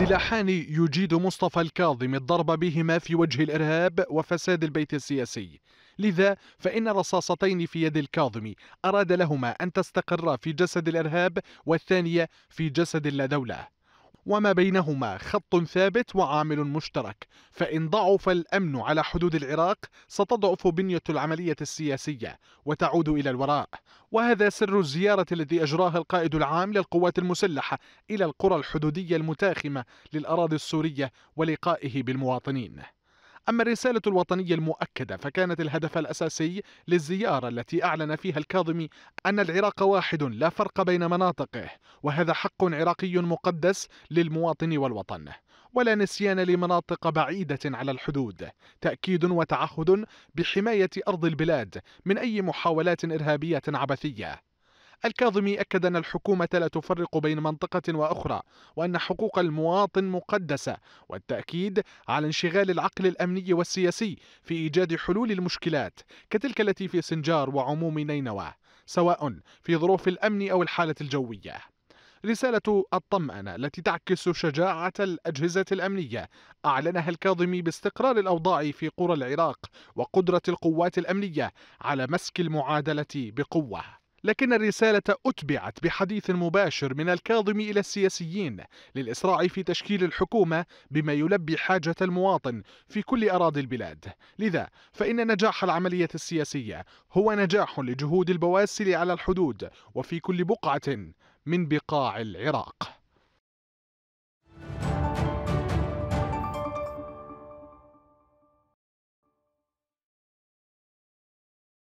سلاحان يجيد مصطفى الكاظم الضرب بهما في وجه الإرهاب وفساد البيت السياسي لذا فإن رصاصتين في يد الكاظم أراد لهما أن تستقرا في جسد الإرهاب والثانية في جسد اللا دولة وما بينهما خط ثابت وعامل مشترك فإن ضعف الأمن على حدود العراق ستضعف بنية العملية السياسية وتعود إلى الوراء وهذا سر الزيارة التي أجراها القائد العام للقوات المسلحة إلى القرى الحدودية المتاخمة للأراضي السورية ولقائه بالمواطنين أما الرسالة الوطنية المؤكدة فكانت الهدف الأساسي للزيارة التي أعلن فيها الكاظمي أن العراق واحد لا فرق بين مناطقه وهذا حق عراقي مقدس للمواطن والوطن ولا نسيان لمناطق بعيدة على الحدود تأكيد وتعهد بحماية أرض البلاد من أي محاولات إرهابية عبثية الكاظمي أكد أن الحكومة لا تفرق بين منطقة وأخرى وأن حقوق المواطن مقدسة والتأكيد على انشغال العقل الأمني والسياسي في إيجاد حلول المشكلات كتلك التي في سنجار وعموم نينوى سواء في ظروف الأمن أو الحالة الجوية رسالة الطمأنة التي تعكس شجاعة الأجهزة الأمنية أعلنها الكاظمي باستقرار الأوضاع في قرى العراق وقدرة القوات الأمنية على مسك المعادلة بقوة لكن الرسالة أتبعت بحديث مباشر من الكاظم إلى السياسيين للإسراع في تشكيل الحكومة بما يلبي حاجة المواطن في كل أراضي البلاد لذا فإن نجاح العملية السياسية هو نجاح لجهود البواسل على الحدود وفي كل بقعة من بقاع العراق